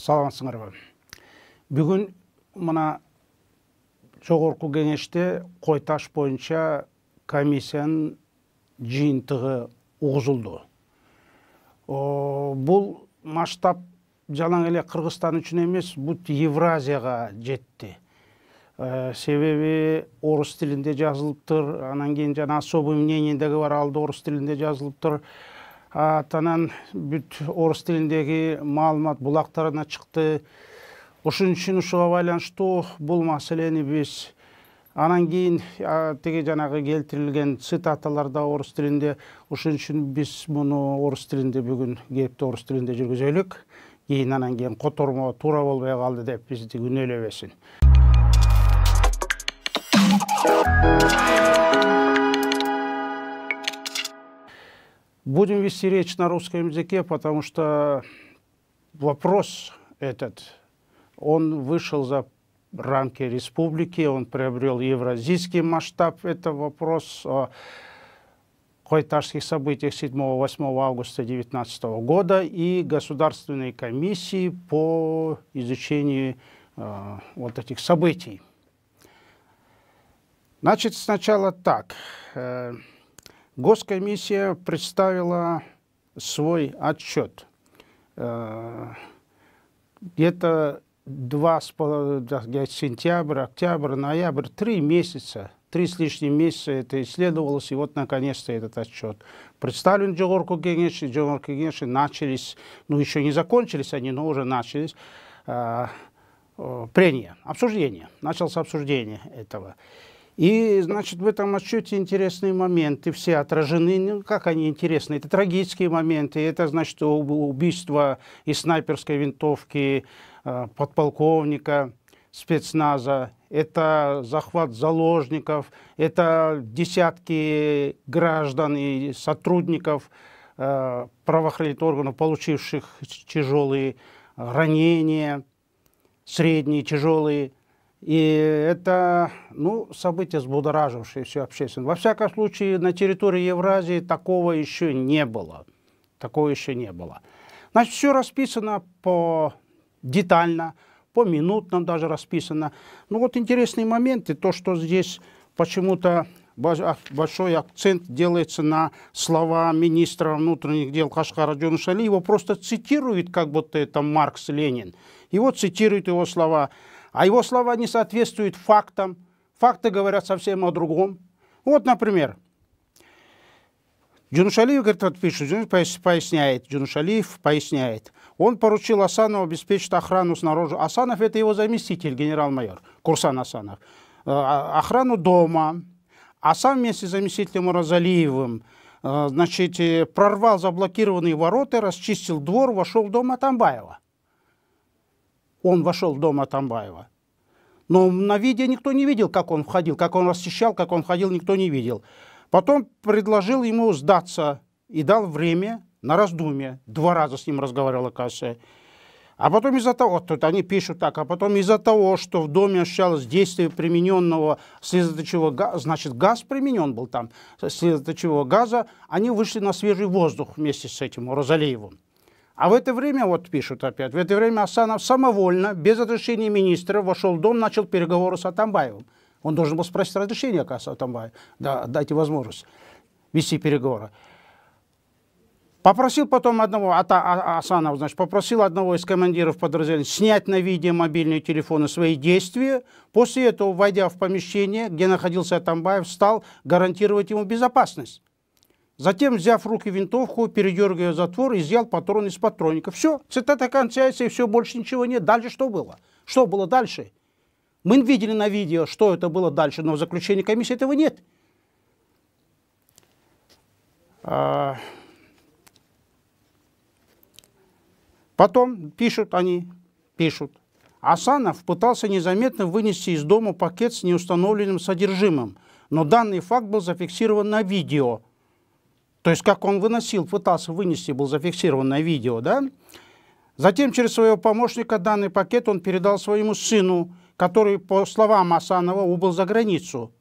саламатсыңарбы бүгүн мына жогорку кеңеште кой таш боюнча комиссиянын жыйынтыгы угузулду бул масштаб жалаң эле кыргызстан үчүн эмес бут евразияга жетти ә, себебі орыс тілінде жазылып тұр анан кейін жана особый мнение деги бар ал орыс тілінде жазылып тұр бүт орыс тіліндеги маалымат булактарына чыкты ошон үчүн ушуга байланыштуу бул маселени биз анан кийин тиги жанагы келтирилген цитаталарда орус тилинде ошон үчүн биз муну орус тилинде бүгүн кепти орус тилинде жүргүзөлүк кийин анан кийин котормо туура болбой калды деп бизди күнөөлөбөсүн Будем вести речь на русском языке, потому что вопрос этот, он вышел за рамки республики, он приобрел евразийский масштаб. Это вопрос о койтарских событиях 7-8 августа 2019 года и Государственной комиссии по изучению э, вот этих событий. Значит, сначала так. Э, госкомиссия представила свой отчет. Э, где-то 2 сентябрь, октябрь, ноябрь, три месяца, три с лишним месяца это исследовалось, и вот наконец-то этот отчет. Представлен Джогорку Кегеши, Джогорку Кегеши начались, ну еще не закончились они, но уже начались э, прения, обсуждение, началось обсуждение этого. И, значит, в этом отчете интересные моменты, все отражены. Ну, как они интересны? Это трагические моменты. Это, значит, убийство из снайперской винтовки э, подполковника спецназа. Это захват заложников. Это десятки граждан и сотрудников э, правоохранительных органов, получивших тяжелые ранения, средние, тяжелые и это ну, событие, взбудоражившее всю общественность. Во всяком случае, на территории Евразии такого еще не было. Такого еще не было. Значит, все расписано по детально, по минутам даже расписано. Ну вот интересный момент и то, что здесь почему-то большой акцент делается на слова министра внутренних дел Кашкара Джонушали. Его просто цитируют, как будто это Маркс Ленин. Его цитируют его слова а его слова не соответствуют фактам. Факты говорят совсем о другом. Вот, например, Джунушалиев, говорит, вот пишет, поясняет, Джунушалиев поясняет. Он поручил Асанову обеспечить охрану снаружи. Асанов – это его заместитель, генерал-майор Курсан Асанов. Э, а, охрану дома. А сам вместе с заместителем Розалиевым э, значит, э, прорвал заблокированные ворота, расчистил двор, вошел в дом Атамбаева он вошел в дом Атамбаева. Но на видео никто не видел, как он входил, как он расчищал, как он входил, никто не видел. Потом предложил ему сдаться и дал время на раздумье. Два раза с ним разговаривала Кассия. А потом из-за того, тут они пишут так, а потом из-за того, что в доме ощущалось действие примененного слезоточивого газа, значит, газ применен был там, слезоточивого газа, они вышли на свежий воздух вместе с этим Розалеевым. А в это время, вот пишут опять, в это время Асанов самовольно, без разрешения министра, вошел в дом, начал переговоры с Атамбаевым. Он должен был спросить разрешение, оказывается, Атамбаева. Да, дайте возможность вести переговоры. Попросил потом одного, Ата, а, а, Асанов, значит, попросил одного из командиров подразделения снять на видео мобильные телефоны свои действия. После этого, войдя в помещение, где находился Атамбаев, стал гарантировать ему безопасность. Затем, взяв в руки винтовку, передергивая затвор, изъял патрон из патронника. Все, цитата кончается, и все, больше ничего нет. Дальше что было? Что было дальше? Мы видели на видео, что это было дальше, но в заключении комиссии этого нет. А, потом пишут они, пишут. Асанов пытался незаметно вынести из дома пакет с неустановленным содержимым, но данный факт был зафиксирован на видео – то есть как он выносил, пытался вынести, был зафиксирован на видео, да? Затем через своего помощника данный пакет он передал своему сыну, который, по словам Асанова, убыл за границу.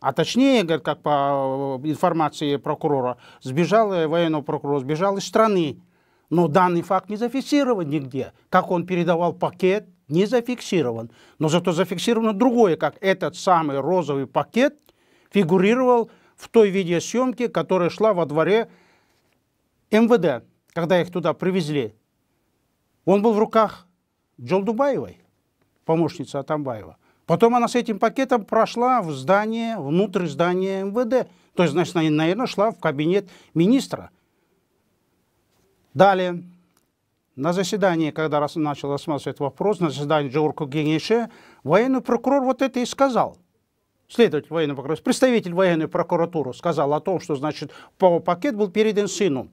А точнее, как по э, информации прокурора, сбежал, э, военного прокурора, сбежал из страны. Но данный факт не зафиксирован нигде. Как он передавал пакет, не зафиксирован. Но зато зафиксировано другое, как этот самый розовый пакет фигурировал в той видеосъемке, которая шла во дворе МВД, когда их туда привезли. Он был в руках Джолдубаевой, помощницы Атамбаева. Потом она с этим пакетом прошла в здание, внутрь здания МВД. То есть, значит, она, наверное, шла в кабинет министра. Далее, на заседании, когда раз начал рассматривать вопрос, на заседании Джорку Генеше, военный прокурор вот это и сказал – следователь военного прокуратуры, представитель военной прокуратуры сказал о том, что, значит, пакет был передан сыну.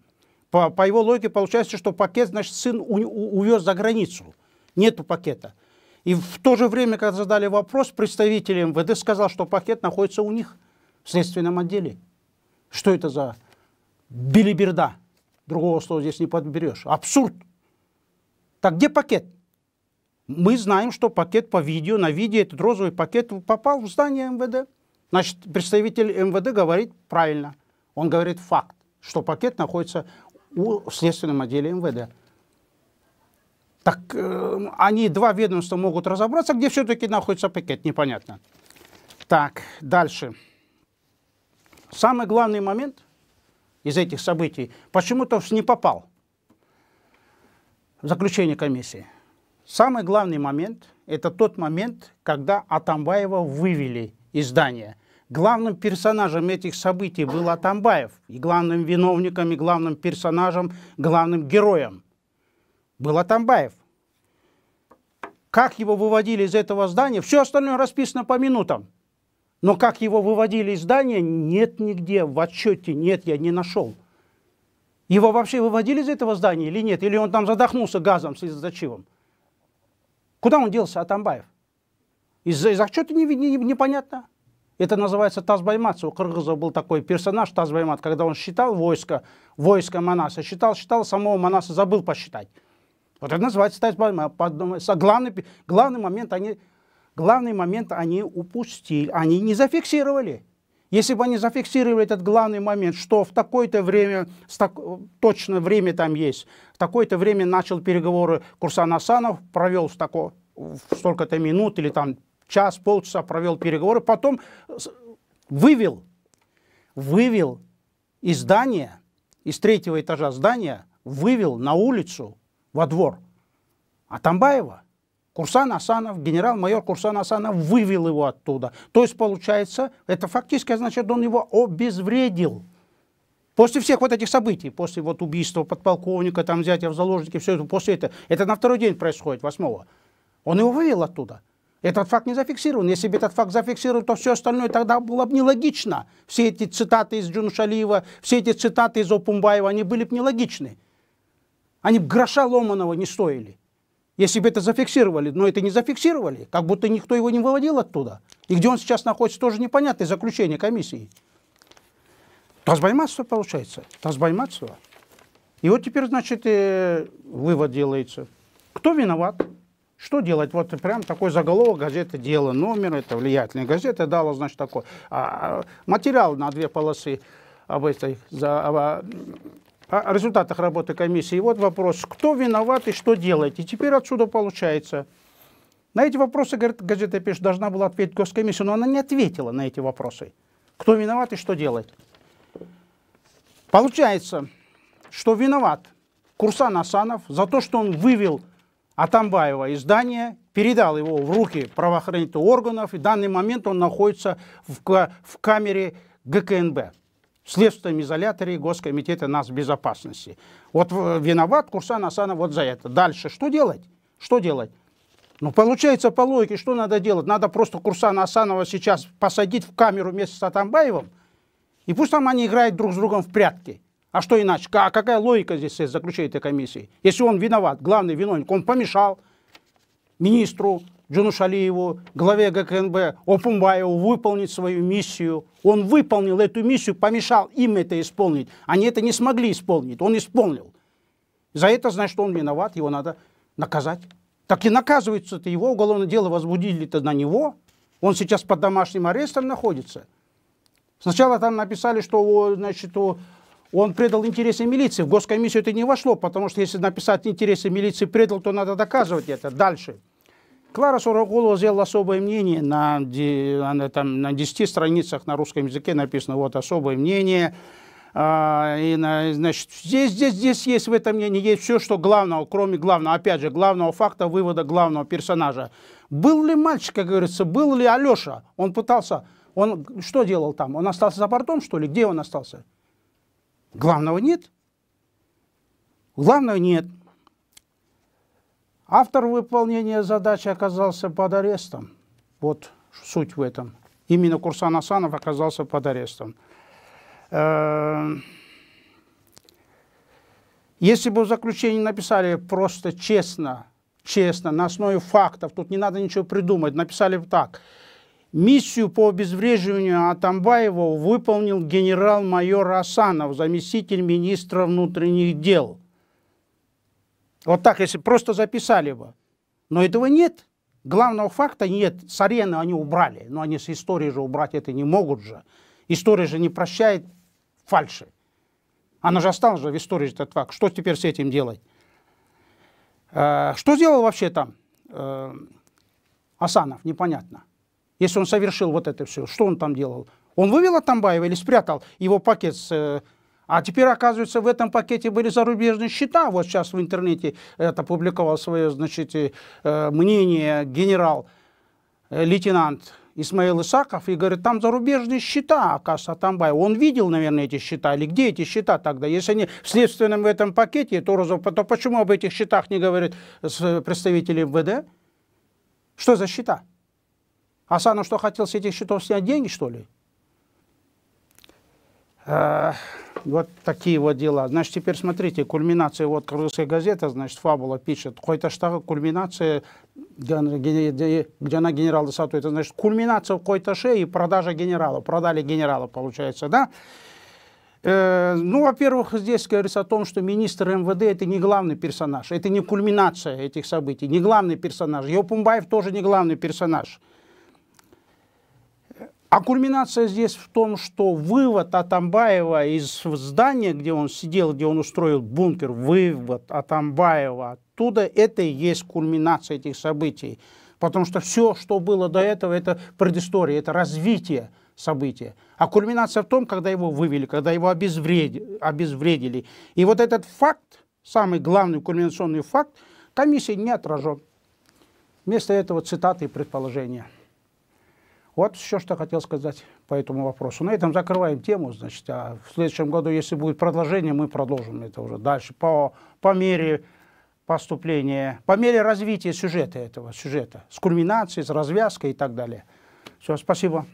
По, по его логике получается, что пакет, значит, сын у, у, увез за границу. Нету пакета. И в то же время, когда задали вопрос, представитель МВД сказал, что пакет находится у них в следственном отделе. Что это за билиберда? Другого слова здесь не подберешь. Абсурд. Так где пакет? Мы знаем, что пакет по видео, на видео этот розовый пакет попал в здание МВД. Значит, представитель МВД говорит правильно. Он говорит факт, что пакет находится у следственном отделе МВД. Так э, они, два ведомства могут разобраться, где все-таки находится пакет, непонятно. Так, дальше. Самый главный момент из этих событий почему-то не попал в заключение комиссии. Самый главный момент – это тот момент, когда Атамбаева вывели из здания. Главным персонажем этих событий был Атамбаев. И главным виновником, и главным персонажем, главным героем был Атамбаев. Как его выводили из этого здания, все остальное расписано по минутам. Но как его выводили из здания, нет нигде, в отчете нет, я не нашел. Его вообще выводили из этого здания или нет? Или он там задохнулся газом с изоточивым? Куда он делся, Атамбаев? Из-за из, -за, из -за то не, не, непонятно. Это называется Тазбаймат. У Кыргыза был такой персонаж Тазбаймат, когда он считал войско, войско Манаса, считал, считал, самого Манаса забыл посчитать. Вот это называется Тазбаймат. Главный, главный, момент они, главный момент они упустили, они не зафиксировали. Если бы они зафиксировали этот главный момент, что в такое-то время, так, точно время там есть, в такое-то время начал переговоры Курсан Асанов, провел в такого, столько-то минут или там час, полчаса провел переговоры, потом вывел, вывел из здания, из третьего этажа здания, вывел на улицу, во двор Атамбаева. Курсан Асанов, генерал-майор Курсан Асанов вывел его оттуда. То есть, получается, это фактически, значит, он его обезвредил. После всех вот этих событий, после вот убийства подполковника, там взятия в заложники, все это, после этого, это на второй день происходит, восьмого. Он его вывел оттуда. Этот факт не зафиксирован. Если бы этот факт зафиксирован, то все остальное тогда было бы нелогично. Все эти цитаты из Джуншалиева, все эти цитаты из Опумбаева, они были бы нелогичны. Они бы гроша ломаного не стоили. Если бы это зафиксировали, но это не зафиксировали, как будто никто его не выводил оттуда. И где он сейчас находится, тоже непонятно, заключение комиссии. Тазбайматство получается, тазбайматство. И вот теперь, значит, э, вывод делается. Кто виноват? Что делать? Вот прям такой заголовок газеты «Дело номер», это влиятельная газета, дала, значит, такой а, а, материал на две полосы об этой, за, об, а, о результатах работы комиссии. И вот вопрос, кто виноват и что делать? И теперь отсюда получается. На эти вопросы, говорит, газета пишет, должна была ответить Госкомиссия, но она не ответила на эти вопросы. Кто виноват и что делать? Получается, что виноват Курсан Асанов за то, что он вывел Атамбаева из здания, передал его в руки правоохранительных органов, и в данный момент он находится в, в камере ГКНБ в следственном изоляторе Госкомитета нас безопасности. Вот э, виноват Курсан Асанов вот за это. Дальше что делать? Что делать? Ну, получается, по логике, что надо делать? Надо просто Курсана Асанова сейчас посадить в камеру вместе с Атамбаевым, и пусть там они играют друг с другом в прятки. А что иначе? А какая логика здесь заключения этой комиссии? Если он виноват, главный виновник, он помешал министру, Джунушалиеву, главе ГКНБ Опумбаеву выполнить свою миссию. Он выполнил эту миссию, помешал им это исполнить. Они это не смогли исполнить, он исполнил. За это, значит, он виноват, его надо наказать. Так и наказывается это его, уголовное дело возбудили-то на него. Он сейчас под домашним арестом находится. Сначала там написали, что значит, он предал интересы милиции. В госкомиссию это не вошло, потому что если написать интересы милиции предал, то надо доказывать это дальше. Клара Сурагулова сделала особое мнение, на, она там на 10 страницах на русском языке написано вот особое мнение, а, и, на, значит, здесь, здесь, здесь есть в этом мнении, есть все, что главного, кроме главного, опять же, главного факта, вывода главного персонажа. Был ли мальчик, как говорится, был ли Алеша? Он пытался, он что делал там? Он остался за бортом, что ли? Где он остался? Главного нет. Главного нет. Автор выполнения задачи оказался под арестом. Вот суть в этом. Именно Курсан Асанов оказался под арестом. Эм, если бы в заключении написали просто честно, честно, на основе фактов, тут не надо ничего придумать, написали бы так. Миссию по обезвреживанию Атамбаева выполнил генерал-майор Асанов, заместитель министра внутренних дел. Вот так, если просто записали бы. Но этого нет. Главного факта нет. С арены они убрали. Но они с истории же убрать это не могут же. История же не прощает фальши. Она же осталась же в истории этот факт. Что теперь с этим делать? Э, что сделал вообще там э, Асанов? Непонятно. Если он совершил вот это все, что он там делал? Он вывел Атамбаева или спрятал его пакет с э, а теперь, оказывается, в этом пакете были зарубежные счета. Вот сейчас в интернете это опубликовал свое значит, э, мнение генерал, э, лейтенант Исмаил Исаков и говорит, там зарубежные счета, оказывается, Атамбаев. Он видел, наверное, эти счета, или где эти счета тогда? Если они в следственном этом пакете, то, то почему об этих счетах не говорят представители МВД? Что за счета? Асанов что, хотел с этих счетов снять деньги, что ли? Э, вот такие вот дела. Значит, теперь смотрите, кульминация, вот «Крымская газета», значит, «Фабула» пишет, какой-то штаг, кульминация где Джана генерала Сату», это значит кульминация в какой-то шее и продажа генерала. Продали генерала, получается, да? Э, ну, во-первых, здесь говорится о том, что министр МВД это не главный персонаж, это не кульминация этих событий, не главный персонаж. Йопумбаев тоже не главный персонаж. А кульминация здесь в том, что вывод Атамбаева из здания, где он сидел, где он устроил бункер, вывод Атамбаева оттуда, это и есть кульминация этих событий. Потому что все, что было до этого, это предыстория, это развитие события. А кульминация в том, когда его вывели, когда его обезвредили. обезвредили. И вот этот факт, самый главный кульминационный факт, комиссия не отражен. Вместо этого цитаты и предположения. Вот все, что хотел сказать по этому вопросу. На этом закрываем тему, значит, а в следующем году, если будет продолжение, мы продолжим это уже дальше по, по мере поступления, по мере развития сюжета этого сюжета, с кульминацией, с развязкой и так далее. Все, спасибо.